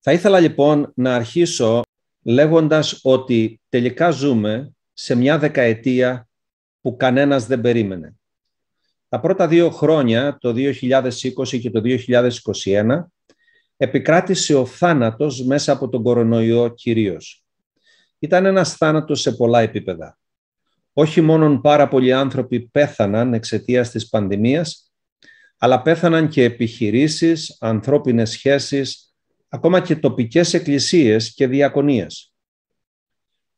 Θα ήθελα λοιπόν να αρχίσω λέγοντας ότι τελικά ζούμε σε μια δεκαετία που κανένας δεν περίμενε. Τα πρώτα δύο χρόνια, το 2020 και το 2021, επικράτησε ο θάνατος μέσα από τον κορονοϊό κυρίως. Ήταν ένας θάνατος σε πολλά επίπεδα. Όχι μόνον πάρα πολλοί άνθρωποι πέθαναν εξαιτίας της πανδημίας, αλλά πέθαναν και επιχειρήσεις, ανθρώπινες σχέσεις, ακόμα και τοπικές εκκλησίες και διακονίες.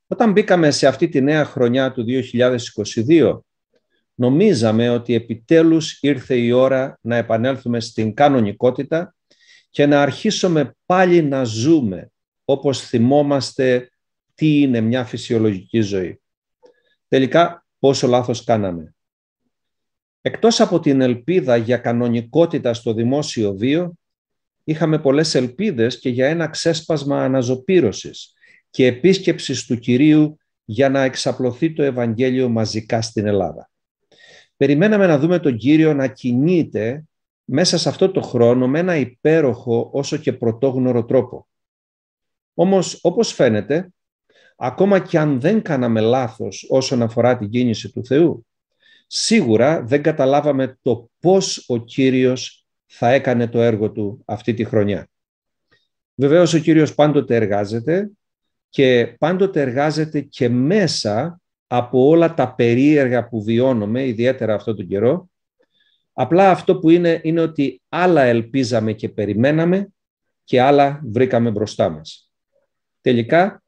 Όταν μπήκαμε σε αυτή τη νέα χρονιά του 2022, νομίζαμε ότι επιτέλους ήρθε η ώρα να επανέλθουμε στην κανονικότητα και να αρχίσουμε πάλι να ζούμε όπως θυμόμαστε τι είναι μια φυσιολογική ζωή. Τελικά, πόσο λάθος κάναμε. Εκτός από την ελπίδα για κανονικότητα στο δημόσιο βίο, είχαμε πολλές ελπίδες και για ένα ξέσπασμα αναζωπήρωσης και επίσκεψης του Κυρίου για να εξαπλωθεί το Ευαγγέλιο μαζικά στην Ελλάδα. Περιμέναμε να δούμε τον Κύριο να κινείται μέσα σε αυτό το χρόνο με ένα υπέροχο όσο και πρωτόγνωρο τρόπο. Όμως, όπως φαίνεται, ακόμα και αν δεν κάναμε λάθος όσον αφορά την κίνηση του Θεού, σίγουρα δεν καταλάβαμε το πώς ο Κύριος θα έκανε το έργο του αυτή τη χρονιά. Βεβαίως ο Κύριος πάντοτε εργάζεται και πάντοτε εργάζεται και μέσα από όλα τα περίεργα που βιώνουμε, ιδιαίτερα αυτό τον καιρό. Απλά αυτό που είναι, είναι ότι άλλα ελπίζαμε και περιμέναμε και άλλα βρήκαμε μπροστά μας. Τελικά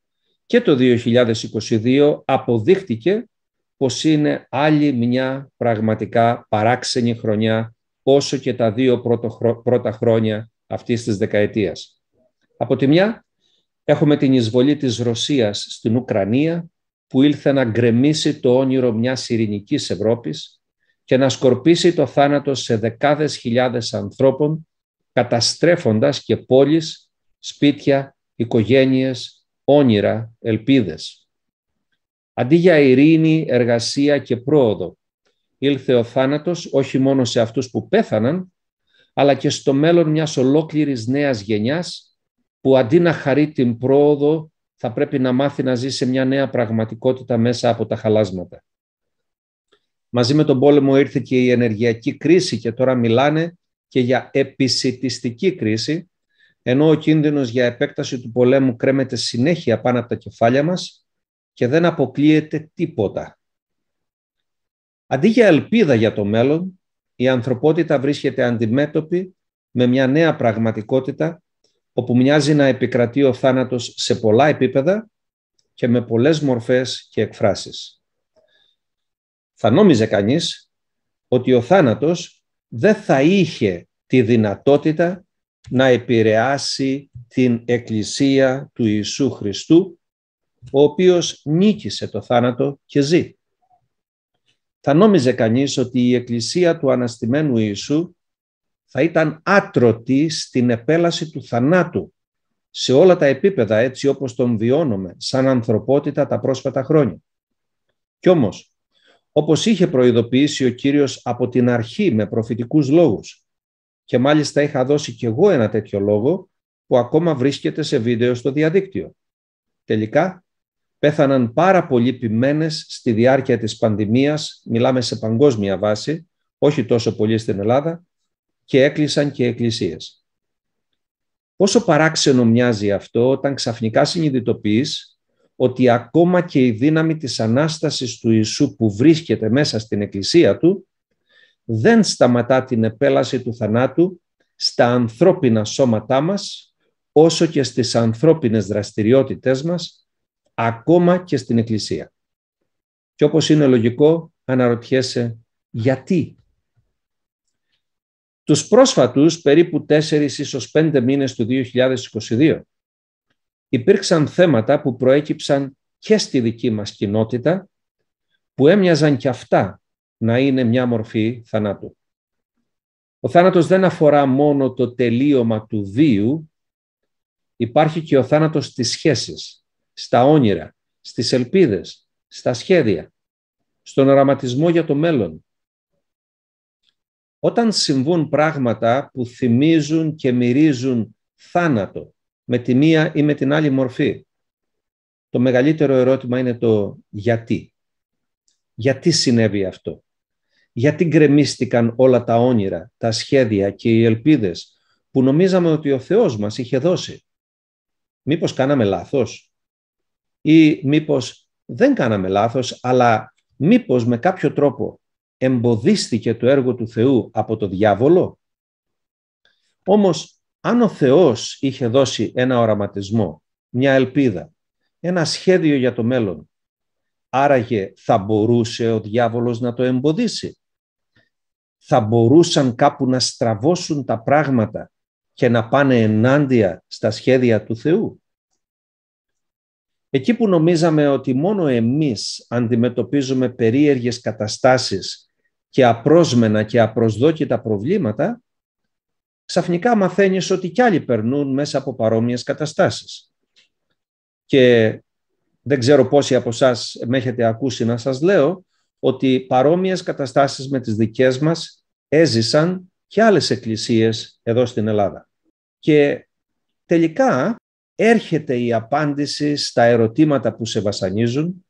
και το 2022 αποδείχτηκε πως είναι άλλη μια πραγματικά παράξενη χρονιά όσο και τα δύο πρώτα χρόνια αυτής της δεκαετίας. Από τη μια, έχουμε την εισβολή της Ρωσίας στην Ουκρανία, που ήλθε να γκρεμίσει το όνειρο μιας ειρηνικής Ευρώπης και να σκορπίσει το θάνατο σε δεκάδες χιλιάδες ανθρώπων, καταστρέφοντας και πόλεις, σπίτια, οικογένειες, όνειρα, ελπίδες. Αντί για ειρήνη, εργασία και πρόοδο, ήλθε ο θάνατος όχι μόνο σε αυτούς που πέθαναν, αλλά και στο μέλλον μιας ολόκληρης νέας γενιάς που αντί να χαρεί την πρόοδο θα πρέπει να μάθει να ζει σε μια νέα πραγματικότητα μέσα από τα χαλάσματα. Μαζί με τον πόλεμο ήρθε και η ενεργειακή κρίση και τώρα μιλάνε και για επισητιστική κρίση, ενώ ο κίνδυνος για επέκταση του πολέμου κρέμεται συνέχεια πάνω από τα κεφάλια μας και δεν αποκλείεται τίποτα. Αντί για ελπίδα για το μέλλον, η ανθρωπότητα βρίσκεται αντιμέτωπη με μια νέα πραγματικότητα όπου μοιάζει να επικρατεί ο θάνατος σε πολλά επίπεδα και με πολλές μορφές και εκφράσεις. Θα νόμιζε κανείς ότι ο θάνατος δεν θα είχε τη δυνατότητα να επηρεάσει την Εκκλησία του Ιησού Χριστού, ο οποίος νίκησε το θάνατο και ζει θα νόμιζε κανείς ότι η Εκκλησία του Αναστημένου Ιησού θα ήταν άτρωτη στην επέλαση του θανάτου σε όλα τα επίπεδα έτσι όπως τον βιώνουμε σαν ανθρωπότητα τα πρόσφατα χρόνια. Κι όμως, όπως είχε προειδοποιήσει ο Κύριος από την αρχή με προφητικούς λόγους και μάλιστα είχα δώσει κι εγώ ένα τέτοιο λόγο που ακόμα βρίσκεται σε βίντεο στο διαδίκτυο. Τελικά, πέθαναν πάρα πολλοί ποιμένες στη διάρκεια της πανδημίας, μιλάμε σε παγκόσμια βάση, όχι τόσο πολύ στην Ελλάδα, και έκλεισαν και εκκλησίες. Πόσο παράξενο μοιάζει αυτό όταν ξαφνικά συνειδητοποιείς ότι ακόμα και η δύναμη της Ανάστασης του Ιησού που βρίσκεται μέσα στην Εκκλησία Του δεν σταματά την επέλαση του θανάτου στα ανθρώπινα σώματά μας όσο και στις ανθρώπινες δραστηριότητες μας ακόμα και στην Εκκλησία. Και όπως είναι λογικό, αναρωτιέσαι γιατί. Τους πρόσφατους, περίπου 4 ίσως 5 μήνες του 2022, υπήρξαν θέματα που προέκυψαν και στη δική μας κοινότητα, που έμοιαζαν κι αυτά να είναι μια μορφή θανάτου. Ο θάνατος δεν αφορά μόνο το τελείωμα του βίου, υπάρχει και ο θάνατος της σχέσης, στα όνειρα, στις ελπίδες, στα σχέδια, στον οραματισμό για το μέλλον. Όταν συμβούν πράγματα που θυμίζουν και μυρίζουν θάνατο, με τη μία ή με την άλλη μορφή, το μεγαλύτερο ερώτημα είναι το γιατί. Γιατί συνέβη αυτό. Γιατί γκρεμίστηκαν όλα τα όνειρα, τα σχέδια και οι ελπίδες που νομίζαμε ότι ο Θεός μας είχε δώσει. Μήπως κάναμε λάθος ή μήπως δεν κάναμε λάθος, αλλά μήπως με κάποιο τρόπο εμποδίστηκε το έργο του Θεού από το διάβολο. Όμως, αν ο Θεός είχε δώσει ένα οραματισμό, μια ελπίδα, ένα σχέδιο για το μέλλον, άραγε θα μπορούσε ο διάβολος να το εμποδίσει. Θα μπορούσαν κάπου να στραβώσουν τα πράγματα και να πάνε ενάντια στα σχέδια του Θεού. Εκεί που νομίζαμε ότι μόνο εμείς αντιμετωπίζουμε περίεργες καταστάσεις και απρόσμενα και απροσδόκητα προβλήματα, ξαφνικά μαθαίνεις ότι κι άλλοι περνούν μέσα από παρόμοιες καταστάσεις. Και δεν ξέρω πόσοι από εσάς με έχετε ακούσει να σας λέω ότι παρόμοιες καταστάσεις με τις δικές μας έζησαν και άλλες εκκλησίες εδώ στην Ελλάδα. Και τελικά έρχεται η απάντηση στα ερωτήματα που σε βασανίζουν,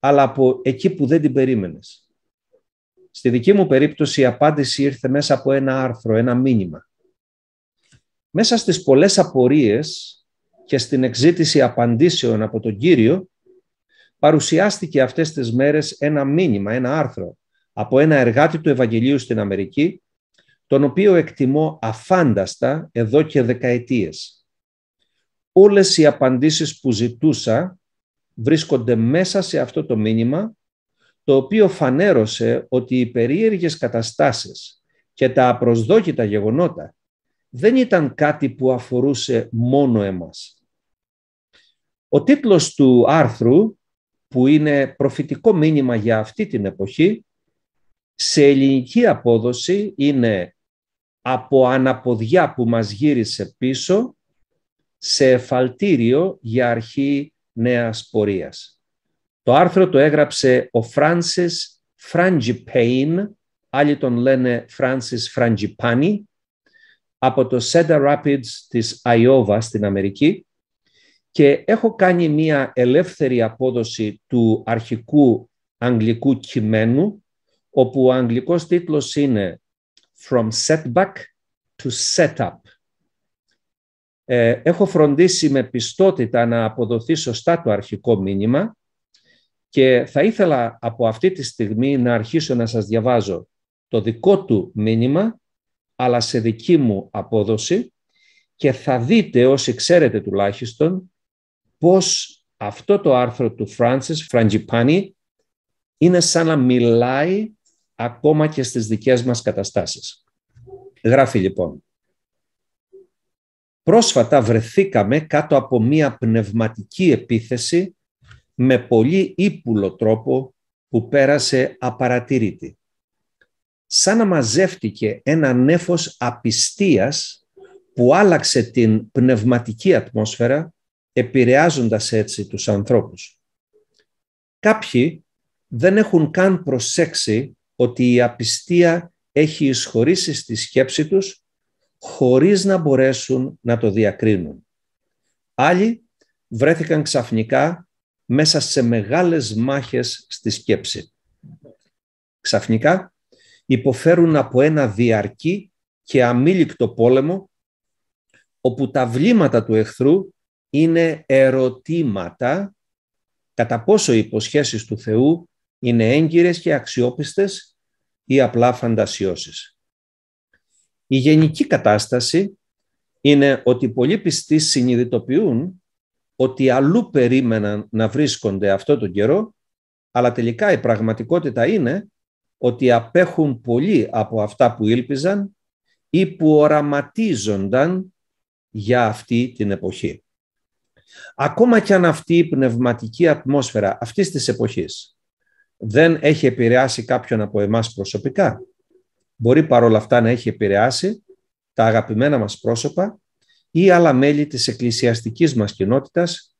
αλλά από εκεί που δεν την περίμενες. Στη δική μου περίπτωση η απάντηση ήρθε μέσα από ένα άρθρο, ένα μήνυμα. Μέσα στις πολλές απορίες και στην εξήτηση απαντήσεων από τον Κύριο, παρουσιάστηκε αυτές τις μέρες ένα μήνυμα, ένα άρθρο από ένα εργάτη του Ευαγγελίου στην Αμερική, τον οποίο εκτιμώ αφάνταστα εδώ και δεκαετίες όλες οι απαντήσεις που ζητούσα βρίσκονται μέσα σε αυτό το μήνυμα, το οποίο φανέρωσε ότι οι περίεργες καταστάσεις και τα απροσδόκητα γεγονότα δεν ήταν κάτι που αφορούσε μόνο εμάς. Ο τίτλος του άρθρου, που είναι προφητικό μήνυμα για αυτή την εποχή, σε ελληνική απόδοση είναι «Από αναποδιά που μας γύρισε πίσω σε εφαλτήριο για αρχή νέας πορείας. Το άρθρο το έγραψε ο Francis Φραντζιπέιν, άλλοι τον λένε Φράνσις Φραντζιπάνι, από το Cedar Rapids της Αιώβα στην Αμερική και έχω κάνει μία ελεύθερη απόδοση του αρχικού αγγλικού κειμένου όπου ο αγγλικός τίτλος είναι «From setback to setup» ε, έχω φροντίσει με πιστότητα να αποδοθεί σωστά το αρχικό μήνυμα και θα ήθελα από αυτή τη στιγμή να αρχίσω να σας διαβάζω το δικό του μήνυμα, αλλά σε δική μου απόδοση και θα δείτε όσοι ξέρετε τουλάχιστον πώς αυτό το άρθρο του Francis Frangipani είναι σαν να μιλάει ακόμα και στις δικές μας καταστάσεις. Γράφει λοιπόν Πρόσφατα βρεθήκαμε κάτω από μία πνευματική επίθεση με πολύ ύπουλο τρόπο που πέρασε απαρατήρητη. Σαν να μαζεύτηκε ένα νέφος απιστίας που άλλαξε την πνευματική ατμόσφαιρα, επηρεάζοντας έτσι τους ανθρώπους. Κάποιοι δεν έχουν καν προσέξει ότι η απιστία έχει εισχωρήσει στη σκέψη τους χωρίς να μπορέσουν να το διακρίνουν. Άλλοι βρέθηκαν ξαφνικά μέσα σε μεγάλες μάχες στη σκέψη. Ξαφνικά υποφέρουν από ένα διαρκή και αμήλικτο πόλεμο όπου τα βλήματα του εχθρού είναι ερωτήματα κατά πόσο οι υποσχέσεις του Θεού είναι έγκυρες και αξιόπιστες ή απλά φαντασιώσεις. Η γενική κατάσταση είναι ότι πολλοί πιστοί συνειδητοποιούν ότι αλλού περίμεναν να βρίσκονται αυτό τον καιρό, αλλά τελικά η πραγματικότητα είναι ότι απέχουν πολύ από αυτά που ήλπιζαν ή που οραματίζονταν για αυτή την εποχή. Ακόμα κι αν αυτή η πνευματική ατμόσφαιρα αυτής της εποχής δεν έχει επηρεάσει κάποιον από εμάς προσωπικά, μπορεί παρόλα αυτά να έχει επηρεάσει τα αγαπημένα μας πρόσωπα ή άλλα μέλη της εκκλησιαστικής μας κοινότητας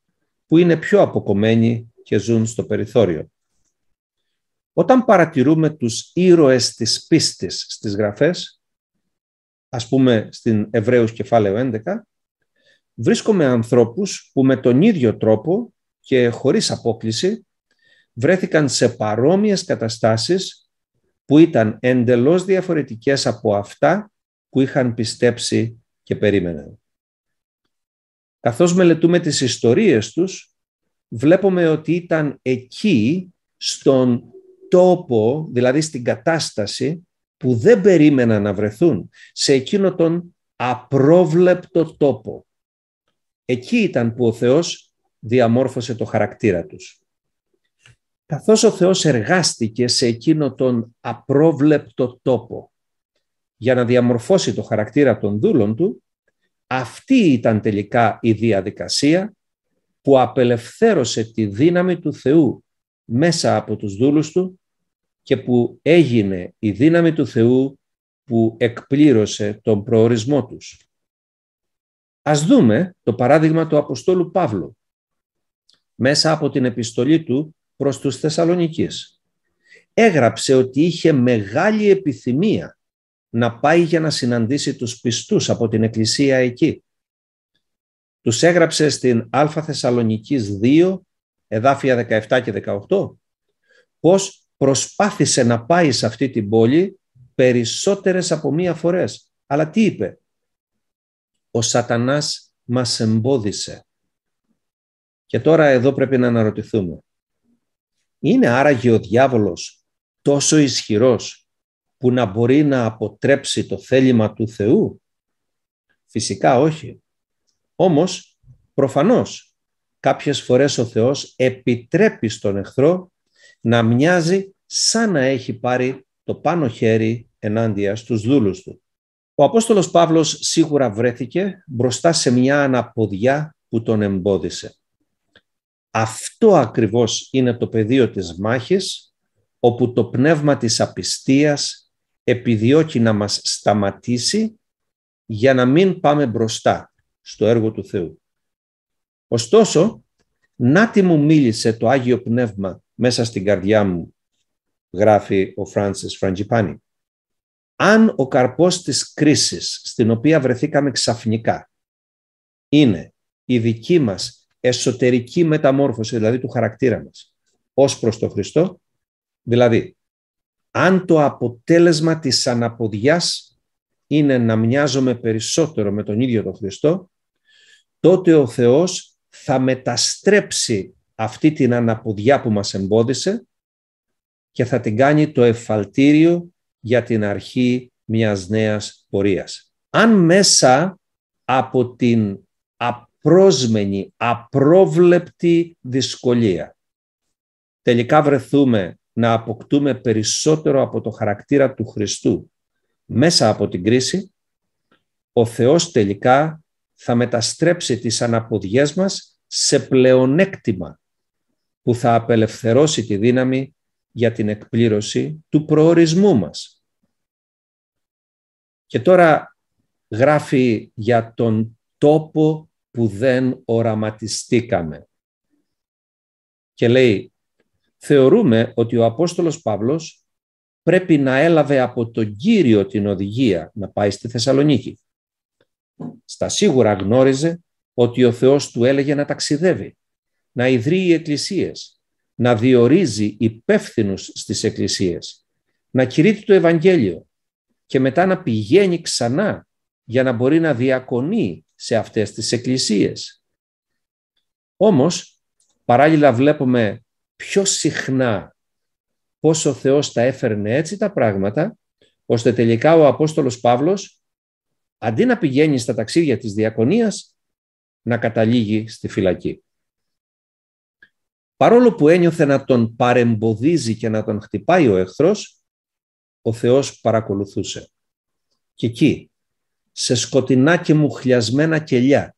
που είναι πιο αποκομμένοι και ζουν στο περιθώριο. Όταν παρατηρούμε τους ήρωες της πίστης στις γραφές, ας πούμε στην Εβραίους κεφάλαιο 11, βρίσκουμε ανθρώπους που με τον ίδιο τρόπο και χωρίς απόκληση βρέθηκαν σε παρόμοιες καταστάσεις που ήταν εντελώς διαφορετικές από αυτά που είχαν πιστέψει και περίμεναν. Καθώς μελετούμε τις ιστορίες τους, βλέπουμε ότι ήταν εκεί, στον τόπο, δηλαδή στην κατάσταση, που δεν περίμεναν να βρεθούν, σε εκείνο τον απρόβλεπτο τόπο. Εκεί ήταν που ο Θεός διαμόρφωσε το χαρακτήρα τους καθώς ο Θεός εργάστηκε σε εκείνο τον απρόβλεπτο τόπο για να διαμορφώσει το χαρακτήρα των δούλων του, αυτή ήταν τελικά η διαδικασία που απελευθέρωσε τη δύναμη του Θεού μέσα από τους δούλους του και που έγινε η δύναμη του Θεού που εκπλήρωσε τον προορισμό τους. Ας δούμε το παράδειγμα του Αποστόλου Παύλου. Μέσα από την επιστολή του προς τους Θεσσαλονικείς. Έγραψε ότι είχε μεγάλη επιθυμία να πάει για να συναντήσει τους πιστούς από την εκκλησία εκεί. Τους έγραψε στην Α Θεσσαλονικής 2, εδάφια 17 και 18, πως προσπάθησε να πάει σε αυτή την πόλη περισσότερες από μία φορές. Αλλά τι είπε. Ο σατανάς μας εμπόδισε. Και τώρα εδώ πρέπει να αναρωτηθούμε. Είναι άραγε ο διάβολος τόσο ισχυρός που να μπορεί να αποτρέψει το θέλημα του Θεού. Φυσικά όχι. Όμως, προφανώς, κάποιες φορές ο Θεός επιτρέπει στον εχθρό να μοιάζει σαν να έχει πάρει το πάνω χέρι ενάντια στους δούλους του. Ο Απόστολος Παύλος σίγουρα βρέθηκε μπροστά σε μια αναποδιά που τον εμπόδισε. Αυτό ακριβώς είναι το πεδίο της μάχης, όπου το πνεύμα της απιστίας επιδιώκει να μας σταματήσει για να μην πάμε μπροστά στο έργο του Θεού. Ωστόσο, να τι μου μίλησε το Άγιο Πνεύμα μέσα στην καρδιά μου, γράφει ο Φράνσις Φραντζιπάνη. Αν ο καρπός της κρίσης στην οποία βρεθήκαμε ξαφνικά είναι η δική μας εσωτερική μεταμόρφωση, δηλαδή του χαρακτήρα μας, ως προς τον Χριστό, δηλαδή αν το αποτέλεσμα της αναποδιάς είναι να μοιάζομαι περισσότερο με τον ίδιο τον Χριστό, τότε ο Θεός θα μεταστρέψει αυτή την αναποδιά που μας εμπόδισε και θα την κάνει το εφαλτήριο για την αρχή μιας νέας πορείας. Αν μέσα από την απρόσμενη, απρόβλεπτη δυσκολία. Τελικά βρεθούμε να αποκτούμε περισσότερο από το χαρακτήρα του Χριστού. Μέσα από την κρίση, ο Θεός τελικά θα μεταστρέψει τις αναποδιές μας σε πλεονέκτημα που θα απελευθερώσει τη δύναμη για την εκπλήρωση του προορισμού μας. Και τώρα γράφει για τον τόπο που δεν οραματιστήκαμε. Και λέει, θεωρούμε ότι ο Απόστολος Παύλος πρέπει να έλαβε από τον Κύριο την οδηγία να πάει στη Θεσσαλονίκη. Στα σίγουρα γνώριζε ότι ο Θεός του έλεγε να ταξιδεύει, να ιδρύει εκκλησίες, να διορίζει υπεύθυνους στις εκκλησίες, να κηρύττει το Ευαγγέλιο και μετά να πηγαίνει ξανά για να μπορεί να διακονεί σε αυτές τις εκκλησίες. Όμως, παράλληλα βλέπουμε πιο συχνά πόσο ο Θεός τα έφερνε έτσι τα πράγματα, ώστε τελικά ο Απόστολος Παύλος, αντί να πηγαίνει στα ταξίδια της διακονίας, να καταλήγει στη φυλακή. Παρόλο που ένιωθε να τον παρεμποδίζει και να τον χτυπάει ο εχθρός, ο Θεός παρακολουθούσε. Και εκεί σε σκοτεινά και μουχλιασμένα κελιά.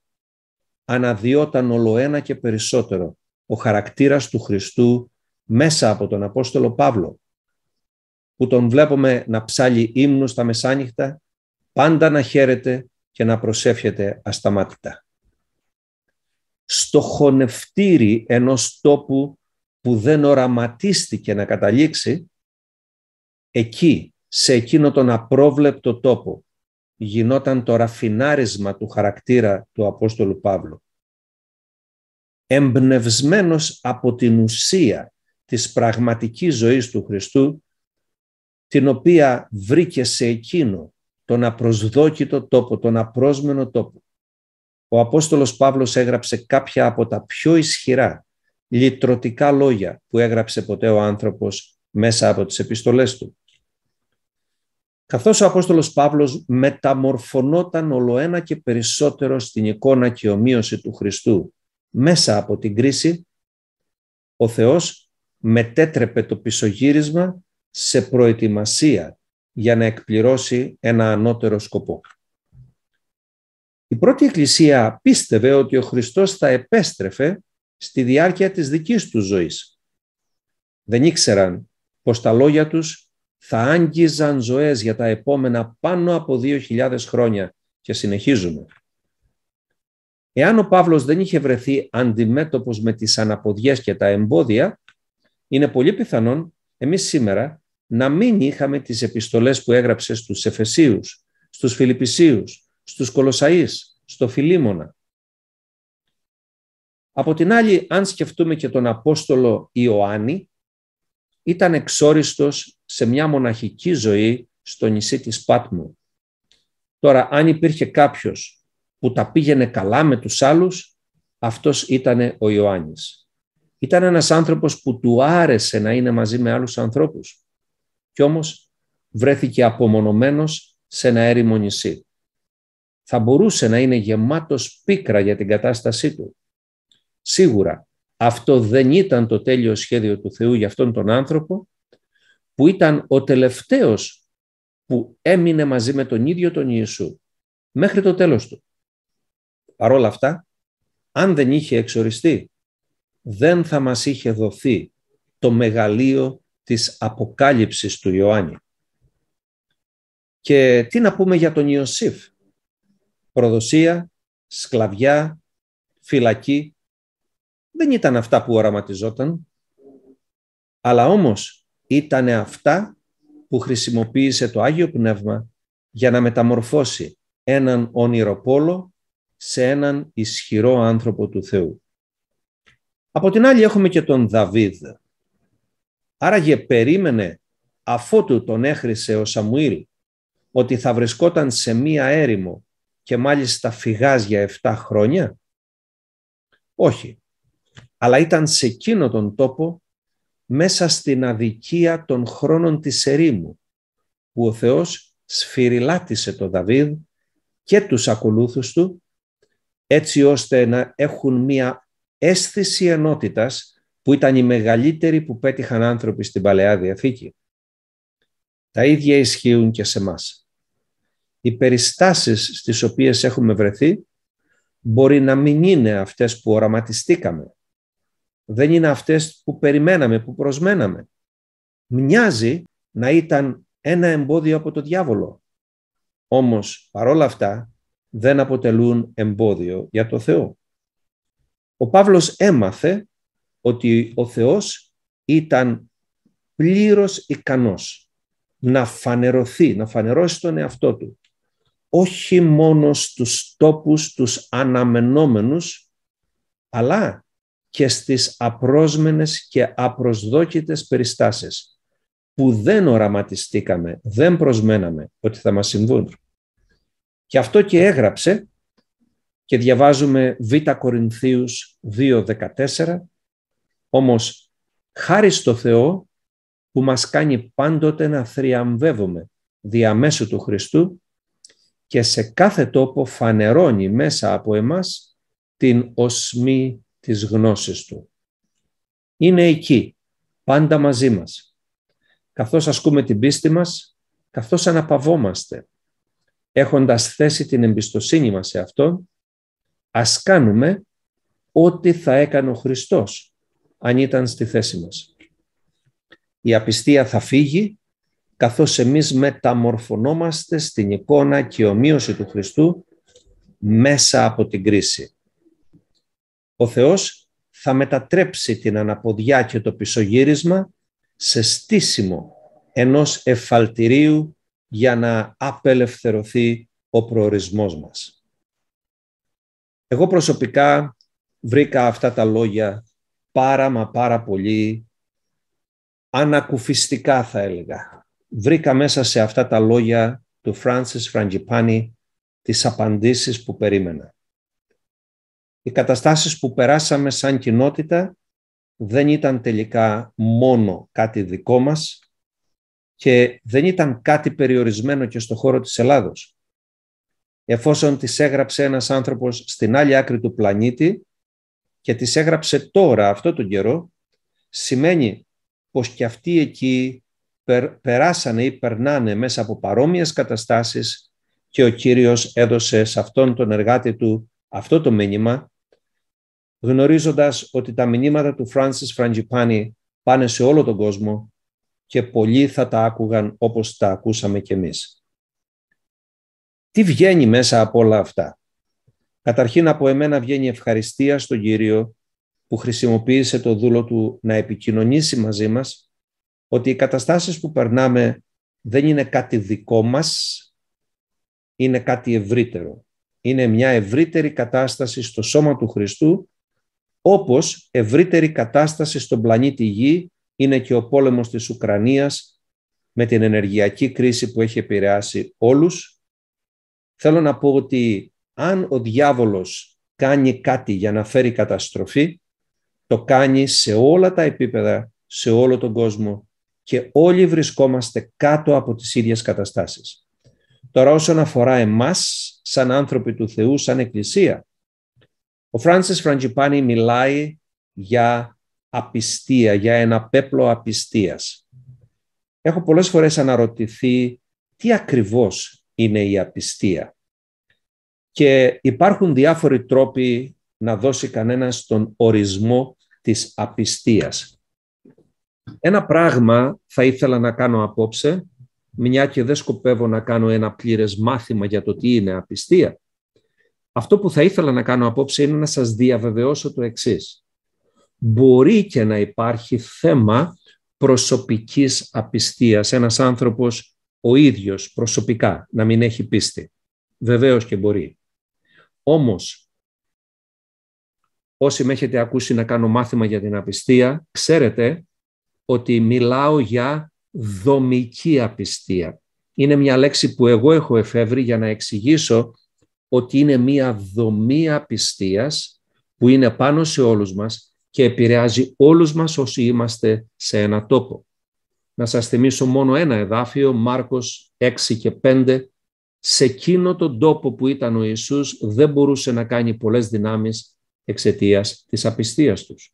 Αναδιόταν ολοένα και περισσότερο ο χαρακτήρας του Χριστού μέσα από τον Απόστολο Παύλο, που τον βλέπουμε να ψάλει ύμνους στα μεσάνυχτα, πάντα να χαίρεται και να προσεύχεται ασταμάτητα. Στο χωνευτήρι ενός τόπου που δεν οραματίστηκε να καταλήξει, εκεί, σε εκείνο τον απρόβλεπτο τόπο, γινόταν το ραφινάρισμα του χαρακτήρα του Απόστολου Παύλου. Εμπνευσμένος από την ουσία της πραγματικής ζωής του Χριστού, την οποία βρήκε σε εκείνο τον απροσδόκητο τόπο, τον απρόσμενο τόπο. Ο Απόστολος Παύλος έγραψε κάποια από τα πιο ισχυρά λυτρωτικά λόγια που έγραψε ποτέ ο άνθρωπος μέσα από τις επιστολές του καθώς ο Απόστολος Παύλος μεταμορφωνόταν ολοένα και περισσότερο στην εικόνα και ομοίωση του Χριστού. Μέσα από την κρίση, ο Θεός μετέτρεπε το πισωγύρισμα σε προετοιμασία για να εκπληρώσει ένα ανώτερο σκοπό. Η πρώτη εκκλησία πίστευε ότι ο Χριστός θα επέστρεφε στη διάρκεια της δικής του ζωής. Δεν ήξεραν πως τα λόγια τους θα άγγιζαν ζωές για τα επόμενα πάνω από 2.000 χρόνια και συνεχίζουμε. Εάν ο Παύλος δεν είχε βρεθεί αντιμέτωπος με τις αναποδιές και τα εμπόδια, είναι πολύ πιθανόν εμείς σήμερα να μην είχαμε τις επιστολές που έγραψε στους Εφεσίους, στους Φιλιππισίους, στους Κολοσαείς, στο Φιλίμωνα. Από την άλλη, αν σκεφτούμε και τον Απόστολο Ιωάννη, ήταν εξόριστος σε μια μοναχική ζωή στο νησί της Πάτμου. Τώρα, αν υπήρχε κάποιος που τα πήγαινε καλά με τους άλλους, αυτός ήταν ο Ιωάννης. Ήταν ένας άνθρωπος που του άρεσε να είναι μαζί με άλλους ανθρώπους κι όμως βρέθηκε απομονωμένος σε ένα έρημο νησί. Θα μπορούσε να είναι γεμάτος πίκρα για την κατάστασή του. Σίγουρα αυτό δεν ήταν το τέλειο σχέδιο του Θεού για αυτόν τον άνθρωπο, που ήταν ο τελευταίος που έμεινε μαζί με τον ίδιο τον Ιησού μέχρι το τέλος του. Παρ' όλα αυτά, αν δεν είχε εξοριστεί, δεν θα μας είχε δοθεί το μεγαλείο της αποκάλυψης του Ιωάννη. Και τι να πούμε για τον Ιωσήφ. Προδοσία, σκλαβιά, φυλακή, δεν ήταν αυτά που οραματιζόταν, αλλά όμως ήταν αυτά που χρησιμοποίησε το Άγιο Πνεύμα για να μεταμορφώσει έναν ονειροπόλο σε έναν ισχυρό άνθρωπο του Θεού. Από την άλλη έχουμε και τον Δαβίδ. Άραγε περίμενε αφότου τον έχρισε ο Σαμουήλ ότι θα βρισκόταν σε μία έρημο και μάλιστα φυγάς για 7 χρόνια. Όχι αλλά ήταν σε εκείνο τον τόπο μέσα στην αδικία των χρόνων της ερήμου, που ο Θεός σφυριλάτησε τον Δαβίδ και τους ακολούθους του, έτσι ώστε να έχουν μία αίσθηση ενότητας που ήταν η μεγαλύτερη που πέτυχαν άνθρωποι στην Παλαιά Διαθήκη. Τα ίδια ισχύουν και σε μας. Οι περιστάσεις στις οποίες έχουμε βρεθεί μπορεί να μην είναι αυτές που οραματιστήκαμε δεν είναι αυτές που περιμέναμε, που προσμέναμε. Μοιάζει να ήταν ένα εμπόδιο από το διάβολο. Όμως, παρόλα αυτά, δεν αποτελούν εμπόδιο για το Θεό. Ο Παύλος έμαθε ότι ο Θεός ήταν πλήρως ικανός να φανερωθεί, να φανερώσει τον εαυτό του. Όχι μόνος στους τόπους, τους αναμενόμενους, αλλά και στις απρόσμενες και απροσδόκητες περιστάσεις που δεν οραματιστήκαμε, δεν προσμέναμε ότι θα μας συμβούν. Και αυτό και έγραψε και διαβάζουμε Β' Κορινθίους 2.14 όμως χάρη στο Θεό που μας κάνει πάντοτε να θριαμβεύουμε διαμέσου του Χριστού και σε κάθε τόπο φανερώνει μέσα από εμάς την οσμή τις γνώσεις του. Είναι εκεί, πάντα μαζί μας. Καθώς ασκούμε την πίστη μας, καθώς αναπαυόμαστε, έχοντας θέσει την εμπιστοσύνη μας σε Αυτόν, ας κάνουμε ό,τι θα έκανε ο Χριστός, αν ήταν στη θέση μας. Η απιστία θα φύγει, καθώς εμείς μεταμορφωνόμαστε στην εικόνα και ομοίωση του Χριστού μέσα από την κρίση ο Θεός θα μετατρέψει την αναποδιά και το πισωγύρισμα σε στήσιμο ενός εφαλτηρίου για να απελευθερωθεί ο προορισμός μας. Εγώ προσωπικά βρήκα αυτά τα λόγια πάρα μα πάρα πολύ ανακουφιστικά θα έλεγα. Βρήκα μέσα σε αυτά τα λόγια του Francis Frangipani τις απαντήσεις που περίμενα οι καταστάσεις που περάσαμε σαν κοινότητα δεν ήταν τελικά μόνο κάτι δικό μας και δεν ήταν κάτι περιορισμένο και στο χώρο της Ελλάδος. Εφόσον τις έγραψε ένας άνθρωπος στην άλλη άκρη του πλανήτη και τις έγραψε τώρα αυτό τον καιρό, σημαίνει πως και αυτοί εκεί περάσανε ή περνάνε μέσα από παρόμοιες καταστάσεις και ο Κύριος έδωσε σε αυτόν τον εργάτη του αυτό το μήνυμα γνωρίζοντας ότι τα μηνύματα του Francis Frangipani πάνε σε όλο τον κόσμο και πολλοί θα τα άκουγαν όπως τα ακούσαμε κι εμείς. Τι βγαίνει μέσα από όλα αυτά. Καταρχήν από εμένα βγαίνει ευχαριστία στον Κύριο που χρησιμοποίησε το δούλο του να επικοινωνήσει μαζί μας ότι οι καταστάσεις που περνάμε δεν είναι κάτι δικό μας, είναι κάτι ευρύτερο. Είναι μια ευρύτερη κατάσταση στο σώμα του Χριστού όπως ευρύτερη κατάσταση στον πλανήτη Γη είναι και ο πόλεμος της Ουκρανίας με την ενεργειακή κρίση που έχει επηρεάσει όλους. Θέλω να πω ότι αν ο διάβολος κάνει κάτι για να φέρει καταστροφή, το κάνει σε όλα τα επίπεδα, σε όλο τον κόσμο και όλοι βρισκόμαστε κάτω από τις ίδιες καταστάσεις. Τώρα όσον αφορά εμάς, σαν άνθρωποι του Θεού, σαν Εκκλησία, ο Φράνσις Φραντζιπάνη μιλάει για απιστία, για ένα πέπλο απιστίας. Έχω πολλές φορές αναρωτηθεί τι ακριβώς είναι η απιστία. Και υπάρχουν διάφοροι τρόποι να δώσει κανένας τον ορισμό της απιστίας. Ένα πράγμα θα ήθελα να κάνω απόψε, μια και δεν σκοπεύω να κάνω ένα πλήρες μάθημα για το τι είναι απιστία, αυτό που θα ήθελα να κάνω απόψε είναι να σας διαβεβαιώσω το εξής. Μπορεί και να υπάρχει θέμα προσωπικής απιστίας. Ένας άνθρωπος ο ίδιος προσωπικά να μην έχει πίστη. Βεβαίως και μπορεί. Όμως, όσοι με έχετε ακούσει να κάνω μάθημα για την απιστία, ξέρετε ότι μιλάω για δομική απιστία. Είναι μια λέξη που εγώ έχω εφεύρει για να εξηγήσω ότι είναι μία δομή απιστίας που είναι πάνω σε όλους μας και επηρεάζει όλους μας όσοι είμαστε σε ένα τόπο. Να σας θυμίσω μόνο ένα εδάφιο, Μάρκος 6 και 5. Σε εκείνο τον τόπο που ήταν ο Ιησούς δεν μπορούσε να κάνει πολλές δυνάμεις εξαιτίας της απιστίας τους.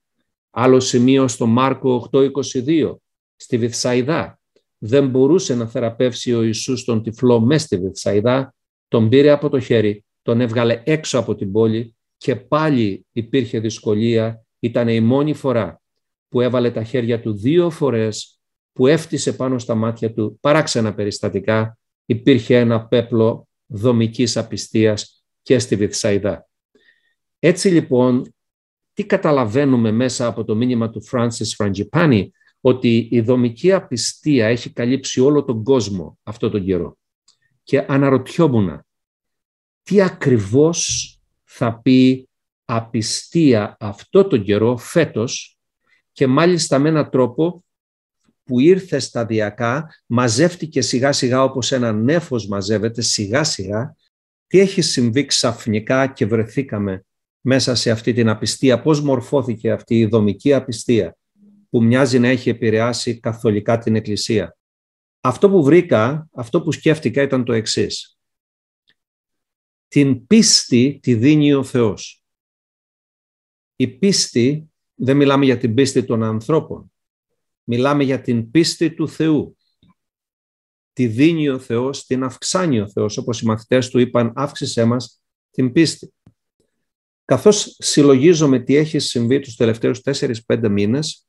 Άλλο σημείο στο Μάρκο 8.22, στη Βηθσαϊδα Δεν μπορούσε να θεραπεύσει ο Ιησούς τον τυφλό μέσα στη Βυθσαϊδά, τον πήρε από το χέρι τον έβγαλε έξω από την πόλη και πάλι υπήρχε δυσκολία. Ήταν η μόνη φορά που έβαλε τα χέρια του δύο φορές, που έφτισε πάνω στα μάτια του παράξενα περιστατικά. Υπήρχε ένα πέπλο δομικής απιστίας και στη Βυθσαϊδά. Έτσι λοιπόν, τι καταλαβαίνουμε μέσα από το μήνυμα του Francis Frangipani, ότι η δομική απιστία έχει καλύψει όλο τον κόσμο αυτό τον καιρό. Και αναρωτιόμουν τι ακριβώς θα πει απιστία αυτό τον καιρό φέτος και μάλιστα με έναν τρόπο που ήρθε σταδιακά, μαζεύτηκε σιγά σιγά όπως ένα νέφος μαζεύεται σιγά σιγά, τι έχει συμβεί ξαφνικά και βρεθήκαμε μέσα σε αυτή την απιστία, πώς μορφώθηκε αυτή η δομική απιστία που μοιάζει να έχει επηρεάσει καθολικά την Εκκλησία. Αυτό που βρήκα, αυτό που σκέφτηκα ήταν το εξής την πίστη τη δίνει ο Θεός. Η πίστη, δεν μιλάμε για την πίστη των ανθρώπων, μιλάμε για την πίστη του Θεού. Τη δίνει ο Θεός, την αυξάνει ο Θεός, όπως οι μαθητές του είπαν, αύξησέ μας την πίστη. Καθώς συλλογίζομαι τι έχει συμβεί τους τελευταίους 4-5 μήνες,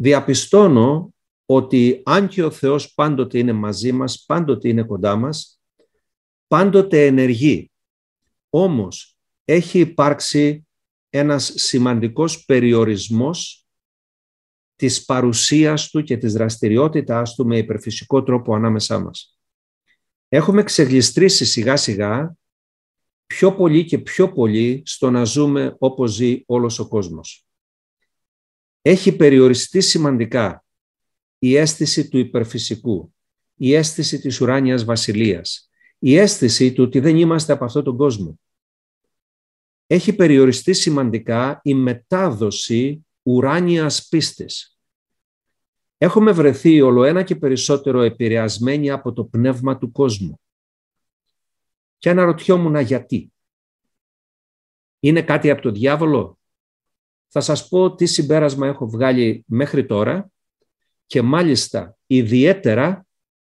διαπιστώνω ότι αν και ο Θεός πάντοτε είναι μαζί μας, πάντοτε είναι κοντά μας, πάντοτε ενεργεί, Όμως έχει υπάρξει ένας σημαντικός περιορισμός της παρουσίας του και της δραστηριότητάς του με υπερφυσικό τρόπο ανάμεσά μας. Έχουμε ξεγλιστρήσει σιγά σιγά πιο πολύ και πιο πολύ στο να ζούμε όπως ζει όλος ο κόσμος. Έχει περιοριστεί σημαντικά η αίσθηση του υπερφυσικού, η αίσθηση της ουράνιας βασιλείας, η αίσθηση του ότι δεν είμαστε από αυτόν τον κόσμο. Έχει περιοριστεί σημαντικά η μετάδοση ουράνιας πίστης. Έχουμε βρεθεί όλο ένα και περισσότερο επηρεασμένοι από το πνεύμα του κόσμου. Και αναρωτιόμουν γιατί. Είναι κάτι από το διάβολο. Θα σας πω τι συμπέρασμα έχω βγάλει μέχρι τώρα και μάλιστα ιδιαίτερα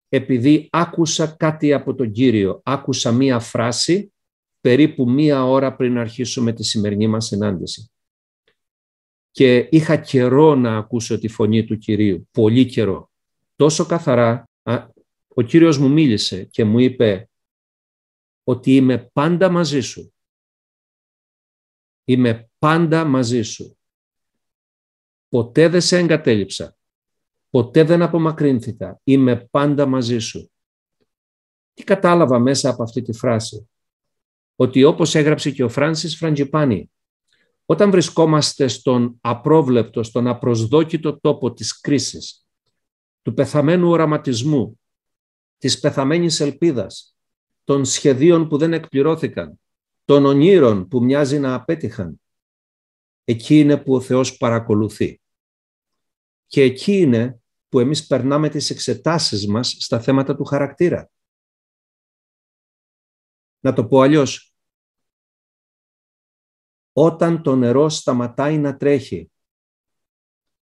επειδή άκουσα κάτι από τον Κύριο. Άκουσα μία φράση περίπου μία ώρα πριν αρχίσουμε τη σημερινή μας συνάντηση. Και είχα καιρό να ακούσω τη φωνή του Κυρίου, πολύ καιρό. Τόσο καθαρά, ο Κύριος μου μίλησε και μου είπε ότι είμαι πάντα μαζί σου. Είμαι πάντα μαζί σου. Ποτέ δεν σε εγκατέλειψα. Ποτέ δεν απομακρύνθηκα. Είμαι πάντα μαζί σου. Τι κατάλαβα μέσα από αυτή τη φράση. Ότι όπως έγραψε και ο Φράνσις Φραντζιπάνη, όταν βρισκόμαστε στον απρόβλεπτο, στον απροσδόκητο τόπο της κρίσης, του πεθαμένου οραματισμού, της πεθαμένης ελπίδας, των σχεδίων που δεν εκπληρώθηκαν, των ονείρων που μοιάζει να απέτυχαν, εκεί είναι που ο Θεός παρακολουθεί. Και εκεί είναι που εμείς περνάμε τις εξετάσεις μας στα θέματα του χαρακτήρα. Να το πω αλλιώς. Όταν το νερό σταματάει να τρέχει,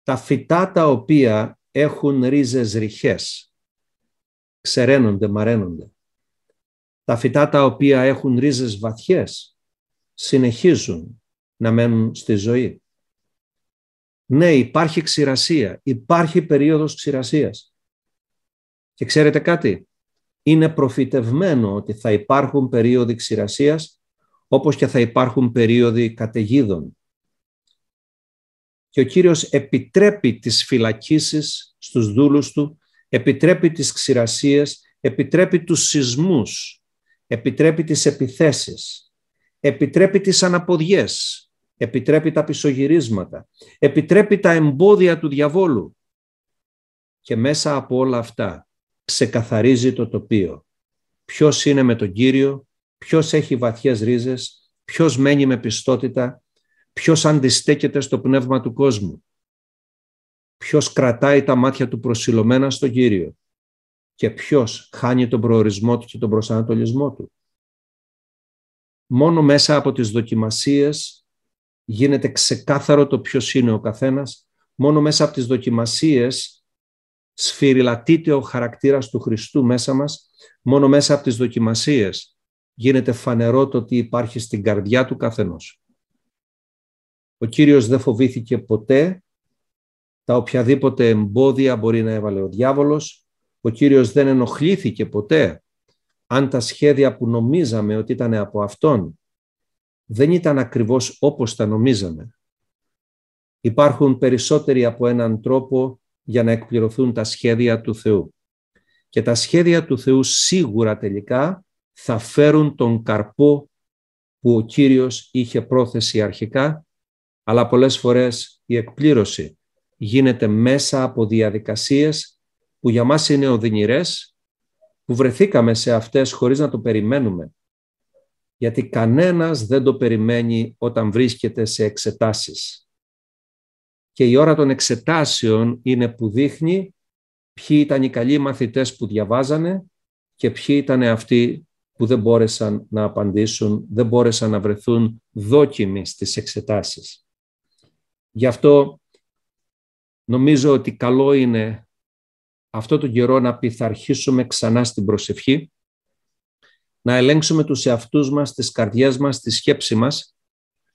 τα φυτά τα οποία έχουν ρίζες ριχές, ξεραίνονται, μαραίνονται. Τα φυτά τα οποία έχουν ρίζες βαθιές, συνεχίζουν να μένουν στη ζωή. Ναι, υπάρχει ξηρασία. Υπάρχει περίοδος ξηρασίας. Και ξέρετε κάτι, είναι προφητευμένο ότι θα υπάρχουν περίοδοι ξηρασίας όπως και θα υπάρχουν περίοδοι καταιγίδων. Και ο Κύριος επιτρέπει τις φυλακίσεις στους δούλους Του, επιτρέπει τις ξηρασίες, επιτρέπει τους σεισμούς, επιτρέπει τις επιθέσεις, επιτρέπει τις αναποδιές, επιτρέπει τα πισωγυρίσματα, επιτρέπει τα εμπόδια του διαβόλου και μέσα από όλα αυτά ξεκαθαρίζει το τοπίο. Ποιος είναι με τον Κύριο, ποιος έχει βαθιές ρίζες, ποιος μένει με πιστότητα, ποιος αντιστέκεται στο πνεύμα του κόσμου, ποιος κρατάει τα μάτια του προσιλωμένα στον Κύριο και ποιος χάνει τον προορισμό του και τον προσανατολισμό του. Μόνο μέσα από τις δοκιμασίες γίνεται ξεκάθαρο το ποιος είναι ο καθένας, μόνο μέσα από τις δοκιμασίες σφυριλατείται ο χαρακτήρας του Χριστού μέσα μας, μόνο μέσα από τις δοκιμασίες γίνεται φανερό το τι υπάρχει στην καρδιά του καθενός. Ο Κύριος δεν φοβήθηκε ποτέ τα οποιαδήποτε εμπόδια μπορεί να έβαλε ο διάβολος. Ο Κύριος δεν ενοχλήθηκε ποτέ αν τα σχέδια που νομίζαμε ότι ήταν από Αυτόν δεν ήταν ακριβώς όπως τα νομίζαμε. Υπάρχουν περισσότεροι από έναν τρόπο για να εκπληρωθούν τα σχέδια του Θεού. Και τα σχέδια του Θεού σίγουρα τελικά θα φέρουν τον καρπό που ο Κύριος είχε πρόθεση αρχικά, αλλά πολλές φορές η εκπλήρωση γίνεται μέσα από διαδικασίες που για μας είναι οδυνηρές, που βρεθήκαμε σε αυτές χωρίς να το περιμένουμε γιατί κανένας δεν το περιμένει όταν βρίσκεται σε εξετάσεις. Και η ώρα των εξετάσεων είναι που δείχνει ποιοι ήταν οι καλοί μαθητές που διαβάζανε και ποιοι ήταν αυτοί που δεν μπόρεσαν να απαντήσουν, δεν μπόρεσαν να βρεθούν δόκιμοι στις εξετάσεις. Γι' αυτό νομίζω ότι καλό είναι αυτό το καιρό να πειθαρχήσουμε ξανά στην προσευχή, να ελέγξουμε τους εαυτούς μας, τις καρδιές μας, τη σκέψη μας,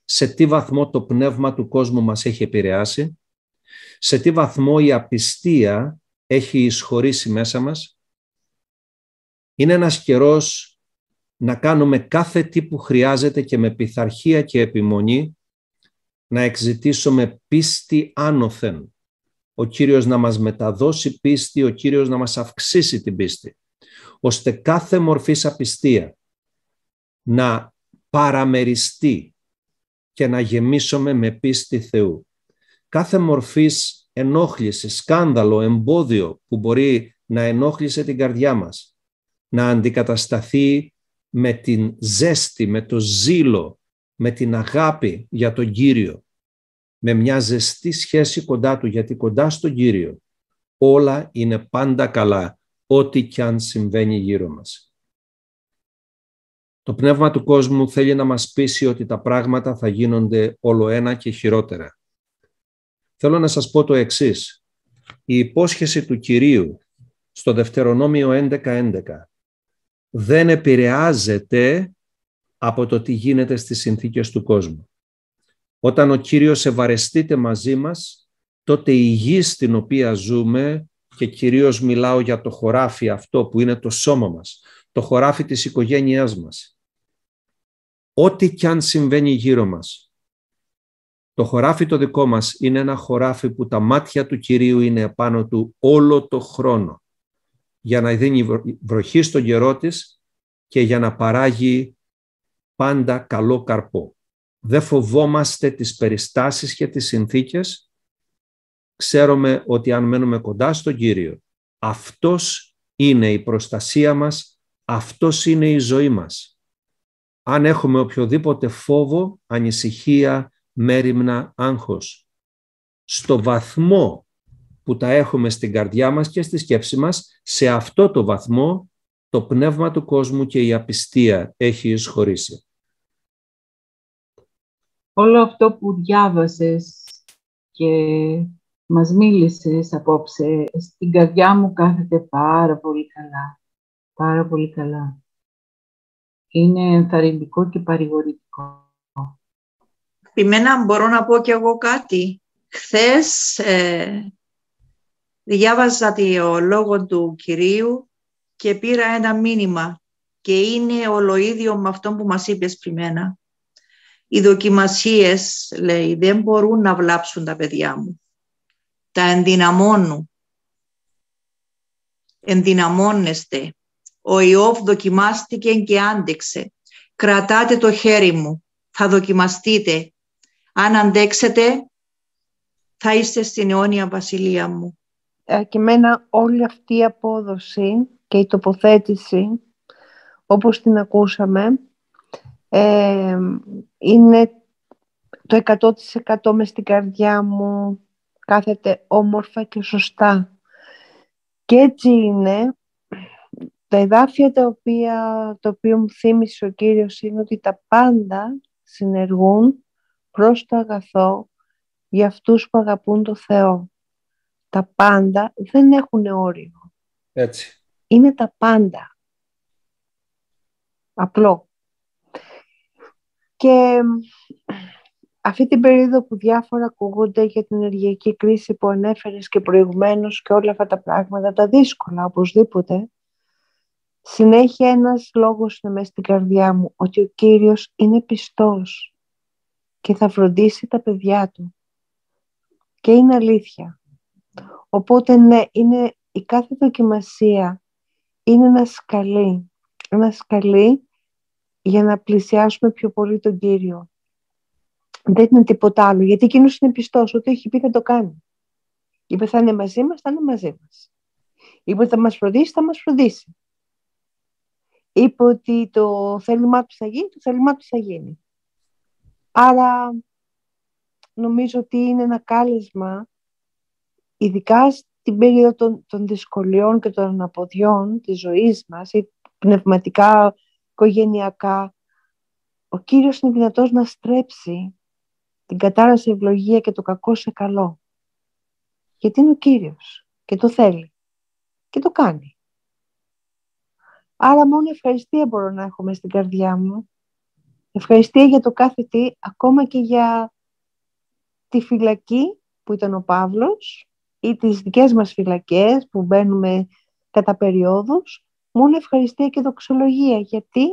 σε τι βαθμό το πνεύμα του κόσμου μας έχει επηρεάσει, σε τι βαθμό η απιστία έχει εισχωρήσει μέσα μας. Είναι ένας καιρός να κάνουμε κάθε τι που χρειάζεται και με πειθαρχία και επιμονή να εξητήσουμε πίστη άνωθεν. Ο Κύριος να μας μεταδώσει πίστη, ο Κύριος να μας αυξήσει την πίστη ώστε κάθε μορφής απιστία να παραμεριστεί και να γεμίσουμε με πίστη Θεού. Κάθε μορφής ενόχλησης, σκάνδαλο, εμπόδιο που μπορεί να ενόχλησε την καρδιά μας, να αντικατασταθεί με την ζέστη, με το ζήλο, με την αγάπη για τον Κύριο, με μια ζεστή σχέση κοντά Του, γιατί κοντά στον Κύριο όλα είναι πάντα καλά ό,τι κι αν συμβαίνει γύρω μας. Το πνεύμα του κόσμου θέλει να μας πείσει ότι τα πράγματα θα γίνονται όλο ένα και χειρότερα. Θέλω να σας πω το εξής. Η υπόσχεση του Κυρίου στο Δευτερονόμιο 11.11 δεν επηρεάζεται από το τι γίνεται στις συνθήκες του κόσμου. Όταν ο Κύριος ευαρεστείται μαζί μας, τότε η γη στην οποία ζούμε και κυρίως μιλάω για το χωράφι αυτό που είναι το σώμα μας, το χωράφι της οικογένειάς μας. Ό,τι κι αν συμβαίνει γύρω μας, το χωράφι το δικό μας είναι ένα χωράφι που τα μάτια του Κυρίου είναι επάνω του όλο το χρόνο για να δίνει βροχή στον καιρό της και για να παράγει πάντα καλό καρπό. Δεν φοβόμαστε τις περιστάσεις και τις συνθήκες ξέρουμε ότι αν μένουμε κοντά στον Κύριο, αυτός είναι η προστασία μας, αυτός είναι η ζωή μας. Αν έχουμε οποιοδήποτε φόβο, ανησυχία, μέρημνα, άγχος, στο βαθμό που τα έχουμε στην καρδιά μας και στη σκέψη μας, σε αυτό το βαθμό το πνεύμα του κόσμου και η απιστία έχει εισχωρήσει. Όλο αυτό που διάβασες και μας μίλησες απόψε. Στην καρδιά μου κάθεται πάρα πολύ καλά. Πάρα πολύ καλά. Είναι ενθαρρυντικό και παρηγορητικό. Πιμένα, μπορώ να πω κι εγώ κάτι. Χθες ε, διάβαζα το λόγο του Κυρίου και πήρα ένα μήνυμα και είναι ολοίδιο με αυτό που μας είπες πριμένα. Οι δοκιμασίες, λέει, δεν μπορούν να βλάψουν τα παιδιά μου τα ενδυναμώνουν. Ενδυναμώνεστε. Ο Ιώβ δοκιμάστηκε και άντεξε. Κρατάτε το χέρι μου. Θα δοκιμαστείτε. Αν αντέξετε, θα είστε στην αιώνια βασιλεία μου. Ε, και μένα όλη αυτή η απόδοση και η τοποθέτηση, όπως την ακούσαμε, ε, είναι το 100% μες στην καρδιά μου, κάθεται όμορφα και σωστά. Και έτσι είναι τα εδάφια τα οποία, το οποίο μου θύμισε ο Κύριος είναι ότι τα πάντα συνεργούν προς το αγαθό για αυτούς που αγαπούν το Θεό. Τα πάντα δεν έχουν όριο. Έτσι. Είναι τα πάντα. Απλό. Και αυτή την περίοδο που διάφορα ακούγονται για την ενεργειακή κρίση που ανέφερες και προηγουμένως και όλα αυτά τα πράγματα, τα δύσκολα οπωσδήποτε, συνέχεια ένας λόγος είναι μέσα στην καρδιά μου, ότι ο Κύριος είναι πιστός και θα φροντίσει τα παιδιά του. Και είναι αλήθεια. Οπότε ναι, είναι η κάθε δοκιμασία είναι ένα σκαλί. Ένα σκαλί για να πλησιάσουμε πιο πολύ τον Κύριο. Δεν ήταν τίποτα άλλο, γιατί εκείνος είναι πιστός. Ό,τι έχει πει θα το κάνει. Είπε θα είναι μαζί μας, θα είναι μαζί μας. Είπε θα μας φροντίσει, θα μας φροντίσει. Είπε ότι το θέλημά του θα γίνει, το θέλημά του θα γίνει. Άρα νομίζω ότι είναι ένα κάλεσμα, ειδικά στην περίοδο των, των δυσκολιών και των αναποδιών της ζωής μας, ή πνευματικά, οικογενειακά, ο Κύριος είναι δυνατός να στρέψει την κατάρα σε ευλογία και το κακό σε καλό. Γιατί είναι ο Κύριος και το θέλει και το κάνει. Άρα μόνο ευχαριστία μπορώ να έχω στην καρδιά μου. Ευχαριστία για το κάθε τι, ακόμα και για τη φυλακή που ήταν ο Παύλος ή τις δικές μας φυλακές που μπαίνουμε κατά περιόδους. Μόνο ευχαριστία και δοξολογία γιατί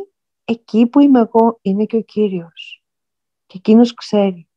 εκεί που είμαι εγώ είναι και ο Κύριος. Και εκείνος ξέρει.